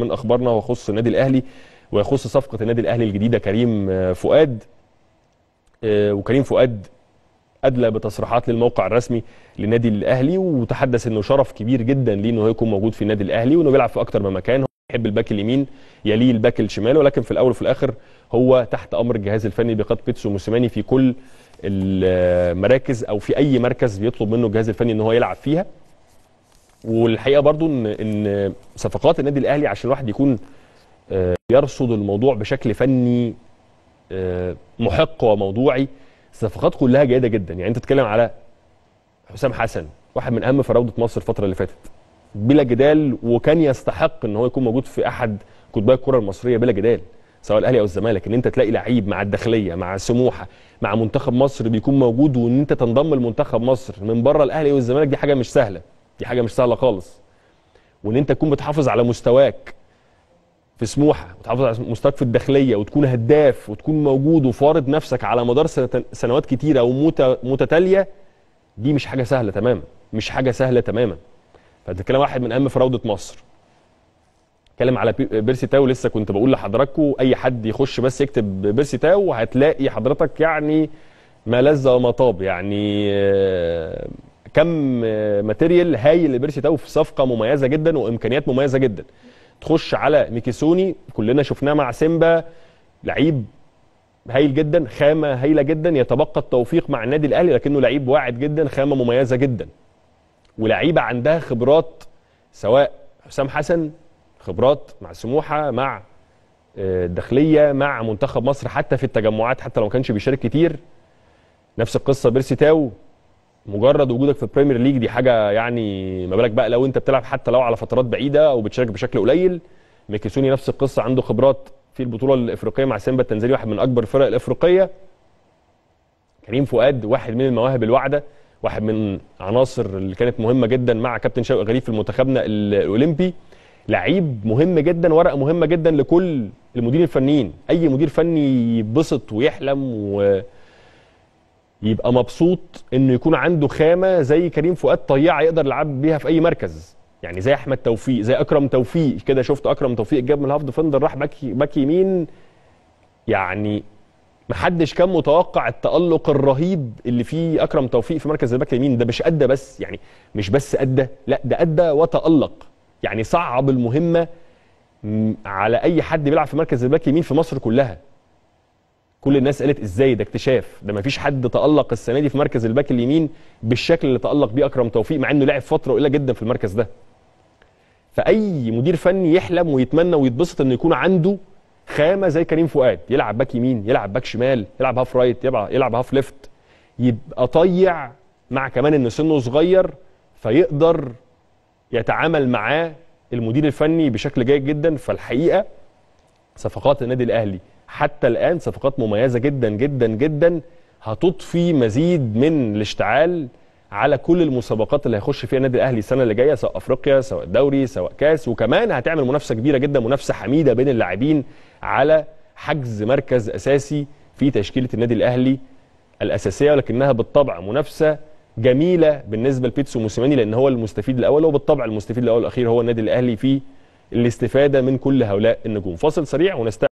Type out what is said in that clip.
من اخبارنا ويخص النادي الاهلي ويخص صفقه النادي الاهلي الجديده كريم آه، فؤاد آه، وكريم فؤاد ادلى بتصريحات للموقع الرسمي للنادي الاهلي وتحدث انه شرف كبير جدا ليه انه يكون موجود في النادي الاهلي وانه بيلعب في اكتر من مكان هو يحب الباك اليمين يليه الباك الشمال ولكن في الاول وفي الاخر هو تحت امر الجهاز الفني بقياده بيتسو موسيماني في كل المراكز او في اي مركز بيطلب منه الجهاز الفني ان هو يلعب فيها والحقيقه برضو ان ان صفقات النادي الاهلي عشان الواحد يكون آه، يرصد الموضوع بشكل فني آه، محق وموضوعي الصفقات كلها جيده جدا يعني انت تتكلم على حسام حسن واحد من اهم فراوده مصر الفتره اللي فاتت بلا جدال وكان يستحق ان هو يكون موجود في احد قطبي الكره المصريه بلا جدال سواء الاهلي او الزمالك ان انت تلاقي لعيب مع الداخليه مع سموحه مع منتخب مصر بيكون موجود وان انت تنضم لمنتخب مصر من بره الاهلي والزمالك دي حاجه مش سهله دي حاجه مش سهله خالص وان انت تكون بتحافظ على مستواك في سموحه وتحافظ على مستواك في الداخليه وتكون هداف وتكون موجود وفارض نفسك على مدار سنوات كتيره ومتتاليه دي مش حاجه سهله تماما مش حاجه سهله تماما فبتتكلم واحد من اهم فراوده مصر اتكلم على بيرسي تاو لسه كنت بقول لحضراتكم اي حد يخش بس يكتب بيرسي تاو هتلاقي حضرتك يعني ما لذ وما طاب يعني آه، كم ماتيريال آه، هايل لبيرسي تاو في صفقه مميزه جدا وامكانيات مميزه جدا تخش على ميكيسوني كلنا شفناه مع سيمبا لعيب هايل جدا خامه هايله جدا يتبقى التوفيق مع النادي الاهلي لكنه لعيب واعد جدا خامه مميزه جدا ولعيبه عندها خبرات سواء حسام حسن خبرات مع سموحه مع آه، الداخليه مع منتخب مصر حتى في التجمعات حتى لو ما كانش بيشارك كتير نفس القصه بيرسي تاو مجرد وجودك في البريمير ليج دي حاجه يعني ما بالك بقى لو انت بتلعب حتى لو على فترات بعيده وبتشارك بشكل قليل ميكيسوني نفس القصه عنده خبرات في البطوله الافريقيه مع سيمبا التنزاني واحد من اكبر الفرق الافريقيه كريم فؤاد واحد من المواهب الواعده واحد من عناصر اللي كانت مهمه جدا مع كابتن شوقي غريب في منتخبنا الاولمبي لعيب مهم جدا ورقه مهمه جدا لكل المديرين الفنيين اي مدير فني يتبسط ويحلم و... يبقى مبسوط انه يكون عنده خامه زي كريم فؤاد طيعه يقدر يلعب بيها في اي مركز يعني زي احمد توفيق زي اكرم توفيق كده شفت اكرم توفيق جاب من الهاف ديفندر راح باك باك يمين يعني محدش كان متوقع التالق الرهيب اللي فيه اكرم توفيق في مركز الباك اليمين ده مش ادى بس يعني مش بس ادى لا ده ادى وتالق يعني صعب المهمه على اي حد بيلعب في مركز الباك اليمين في مصر كلها كل الناس قالت ازاي ده اكتشاف ده مفيش حد تالق السنه دي في مركز الباك اليمين بالشكل اللي تالق بيه اكرم توفيق مع انه لعب فتره قليله جدا في المركز ده فاي مدير فني يحلم ويتمنى ويتبسط انه يكون عنده خامه زي كريم فؤاد يلعب باك يمين يلعب باك شمال يلعب هاف رايت يلعب يلعب هاف ليفت يبقى طيع مع كمان ان سنه صغير فيقدر يتعامل معاه المدير الفني بشكل جيد جدا فالحقيقه صفقات النادي الاهلي حتى الآن صفقات مميزة جدا جدا جدا هتضفي مزيد من الاشتعال على كل المسابقات اللي هيخش فيها النادي الاهلي السنه اللي جايه سواء افريقيا سواء دوري سواء كاس وكمان هتعمل منافسه كبيره جدا منافسه حميده بين اللاعبين على حجز مركز اساسي في تشكيله النادي الاهلي الاساسيه ولكنها بالطبع منافسه جميله بالنسبه لبيتسو موسيماني لان هو المستفيد الاول وبالطبع المستفيد الاول والاخير هو النادي الاهلي في الاستفاده من كل هؤلاء النجوم فاصل سريع ونست